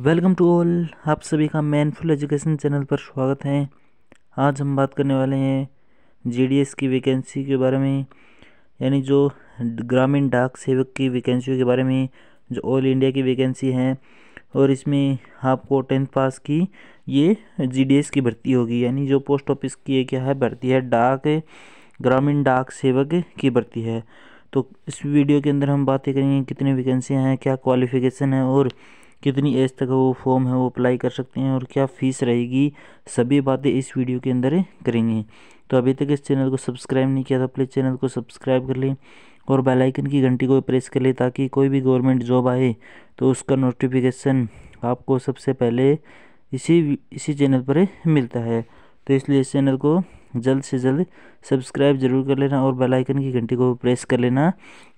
welcome to all आप सभी का मैनफुल एजुकेशन चैनल पर स्वागत है आज हम बात करने वाले हैं जीडीएस की वैकेंसी के बारे में यानी जो ग्रामीण डाक सेवक की वैकेंसी के बारे में जो ऑल इंडिया की वैकेंसी है और इसमें आपको टेंथ पास की ये जीडीएस की भर्ती होगी यानी जो पोस्ट ऑफिस की क्या है भर्ती है डाक ग्रामीण डाक सेवक की भर्ती है तो इस वीडियो के अंदर हम बातें करेंगे कितनी वैकेंसियाँ हैं क्या क्वालिफिकेशन है और कितनी एज तक वो फॉर्म है वो अप्लाई कर सकते हैं और क्या फ़ीस रहेगी सभी बातें इस वीडियो के अंदर करेंगे तो अभी तक इस चैनल को सब्सक्राइब नहीं किया तो प्लीज़ चैनल को सब्सक्राइब कर लें और बेल आइकन की घंटी को प्रेस कर लें ताकि कोई भी गवर्नमेंट जॉब आए तो उसका नोटिफिकेशन आपको सबसे पहले इसी इसी चैनल पर मिलता है तो इसलिए इस चैनल को जल्द से जल्द सब्सक्राइब जरूर कर लेना और बेल आइकन की घंटी को प्रेस कर लेना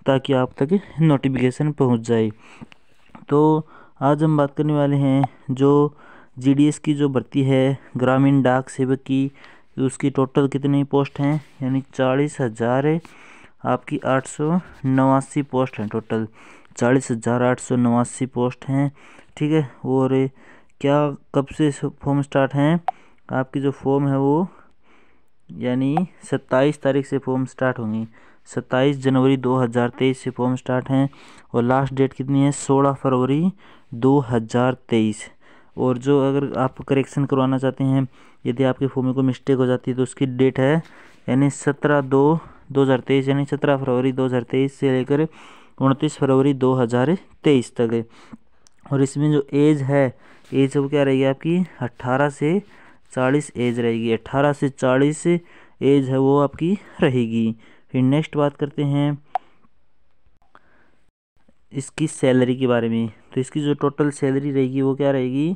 ताकि आप तक नोटिफिकेशन पहुंच जाए तो आज हम बात करने वाले हैं जो जी की जो भर्ती है ग्रामीण डाक सेवक की उसकी टोटल कितनी पोस्ट हैं यानी चालीस हज़ार आपकी आठ सौ नवासी पोस्ट हैं टोटल चालीस हज़ार आठ सौ नवासी पोस्ट हैं ठीक है और क्या कब से फॉर्म स्टार्ट हैं आपकी जो फॉर्म है वो यानी सत्ताईस तारीख से फॉर्म स्टार्ट होंगी सत्ताईस जनवरी दो हज़ार तेईस से फॉर्म स्टार्ट हैं और लास्ट डेट कितनी है सोलह फरवरी दो हज़ार तेईस और जो अगर आप करेक्शन करवाना चाहते हैं यदि आपके फॉर्म में कोई मिस्टेक हो जाती है तो उसकी डेट है यानी सत्रह दो दो हज़ार तेईस यानी सत्रह फरवरी दो हज़ार तेईस से लेकर उनतीस फरवरी दो हज़ार तेईस तक है और इसमें जो एज है एज वो क्या रहेगी आपकी अट्ठारह से चालीस एज रहेगी अट्ठारह से चालीस एज है वो आपकी रहेगी फिर नेक्स्ट बात करते हैं इसकी सैलरी के बारे में तो इसकी जो टोटल सैलरी रहेगी वो क्या रहेगी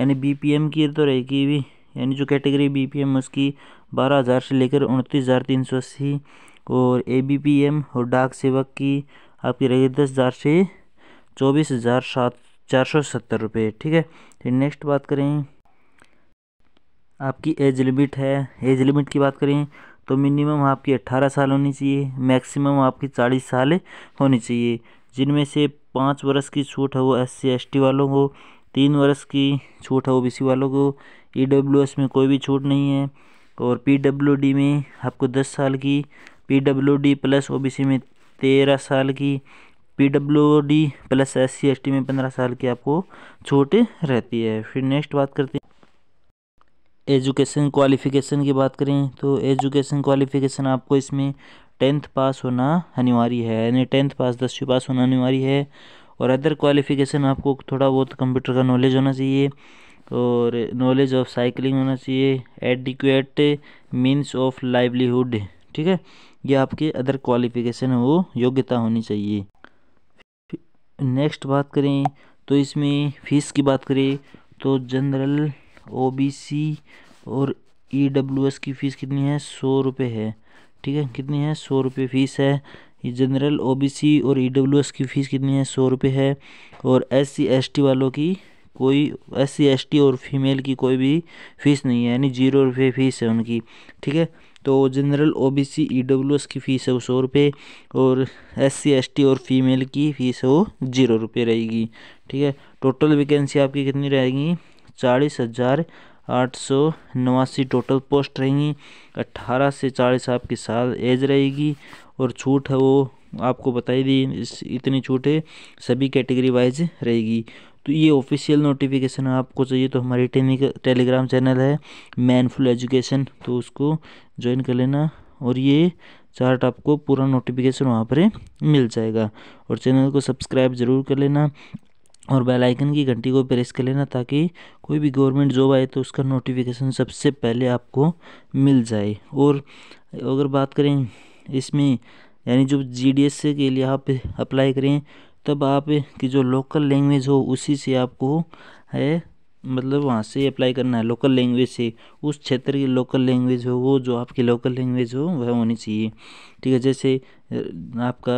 यानी बीपीएम की तो रहेगी भी यानी जो कैटेगरी बीपीएम उसकी बारह हज़ार से लेकर उनतीस हज़ार तीन सौ अस्सी और एबीपीएम और डाक सेवक की आपकी रहेगी दस हज़ार से चौबीस हज़ार सात चार सौ सत्तर रुपये ठीक है फिर नेक्स्ट बात करें आपकी एज लिमिट है एज लिमिट की बात करें तो मिनिमम आपकी अट्ठारह साल होनी चाहिए मैक्सिमम आपकी चालीस साल होनी चाहिए जिनमें से पाँच वर्ष की छूट है वो एस सी एस टी वालों को तीन वर्ष की छूट है ओ बी सी वालों को ई डब्ल्यू एस में कोई भी छूट नहीं है और पी डब्ल्यू डी में आपको दस साल की P W D plus O B C में तेरह साल की P W D plus S C S T में पंद्रह साल की आपको छूट रहती है फिर नेक्स्ट बात करते हैं एजुकेशन क्वालिफ़िकेशन की बात करें तो एजुकेशन क्वालिफ़िकेशन आपको इसमें टेंथ पास होना अनिवार्य है यानी टेंथ पास दसवीं पास होना अनिवार्य है और अदर क्वालिफ़िकेशन आपको थोड़ा बहुत कंप्यूटर का नॉलेज होना चाहिए और नॉलेज ऑफ साइकिलिंग होना चाहिए एडिक्यूट मीन्स ऑफ लाइवलीहुड ठीक है ये आपके अदर क्वालिफिकेशन वो योग्यता होनी चाहिए नेक्स्ट बात करें तो इसमें फ़ीस की बात करें तो जनरल ओबीसी और ईडब्ल्यूएस e की फ़ीस कितनी है सौ रुपये है ठीक है कितनी है सौ रुपये फ़ीस है जनरल ओबीसी और ईडब्ल्यूएस e की फ़ीस कितनी है सौ रुपये है और एस टी वालों की कोई एस सी एस टी और फीमेल की कोई भी फ़ीस नहीं है यानी जीरो रुपये फ़ीस है उनकी ठीक है तो general O B C E W S की फ़ीस है वो सौ रुपये और एस सी एस टी और फीमेल की फ़ीस है वो जीरो रुपये रहेगी ठीक है टोटल वैकेंसी आपकी कितनी रहेगी चालीस हज़ार आठ सौ नवासी टोटल पोस्ट रहेंगी अट्ठारह से चालीस आपकी साल एज रहेगी और छूट है वो आपको बताई दी इस इतनी छूट है सभी कैटेगरी वाइज रहेगी तो ये ऑफिशियल नोटिफिकेशन आपको चाहिए तो हमारी टेलीग्राम चैनल है मैनफुल एजुकेशन तो उसको ज्वाइन कर लेना और ये चार्ट आपको पूरा नोटिफिकेशन वहाँ पर मिल जाएगा और चैनल को सब्सक्राइब ज़रूर कर लेना और बेल आइकन की घंटी को प्रेस कर लेना ताकि कोई भी गवर्नमेंट जॉब आए तो उसका नोटिफिकेशन सबसे पहले आपको मिल जाए और अगर बात करें इसमें यानी जो जी डी एस के लिए आप अप्लाई करें तब आप की जो लोकल लैंग्वेज हो उसी से आपको है मतलब वहाँ से अप्लाई करना है लोकल लैंग्वेज से उस क्षेत्र की लोकल लैंग्वेज हो वो जो आपकी लोकल लैंग्वेज हो वह होनी चाहिए ठीक है जैसे आपका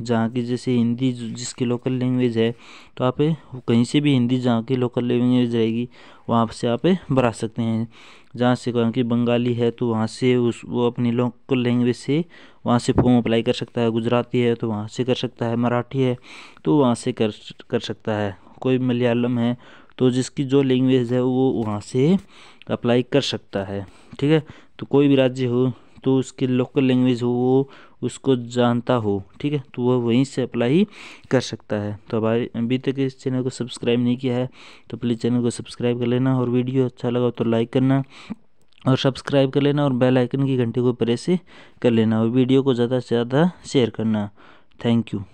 जहाँ की जैसे हिंदी जिसकी लोकल लैंग्वेज है तो आप कहीं से भी हिंदी जहाँ की लोकल लैंग्वेज रहेगी वहाँ से आप बढ़ा सकते हैं जहाँ से कहें कि बंगाली है तो वहाँ से उस वो अपनी लोकल लैंग्वेज से वहाँ से फॉर्म अप्लाई कर सकता है गुजराती है तो वहाँ से कर सकता है मराठी है तो वहाँ से कर कर सकता है कोई मलयालम है तो जिसकी जो लैंग्वेज है वो वहाँ से अप्लाई कर सकता है ठीक है तो कोई भी राज्य हो तो उसकी लोकल लैंग्वेज हो वो उसको जानता हो ठीक है तो वह वहीं से अप्लाई कर सकता है तो हमारे अभी तक इस चैनल को सब्सक्राइब नहीं किया है तो प्लीज़ चैनल को सब्सक्राइब कर लेना और वीडियो अच्छा लगा तो लाइक करना और सब्सक्राइब कर लेना और बेल आइकन की घंटी को प्रेस कर लेना और वीडियो को ज़्यादा से ज़्यादा शेयर करना थैंक यू